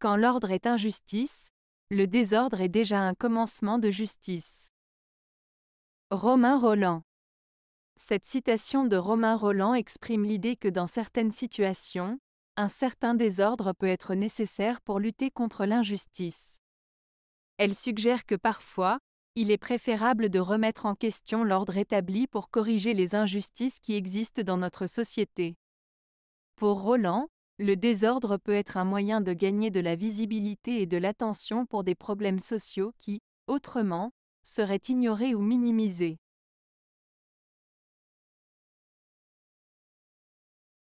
Quand l'ordre est injustice, le désordre est déjà un commencement de justice. Romain Roland Cette citation de Romain Roland exprime l'idée que dans certaines situations, un certain désordre peut être nécessaire pour lutter contre l'injustice. Elle suggère que parfois, il est préférable de remettre en question l'ordre établi pour corriger les injustices qui existent dans notre société. Pour Roland, le désordre peut être un moyen de gagner de la visibilité et de l'attention pour des problèmes sociaux qui, autrement, seraient ignorés ou minimisés.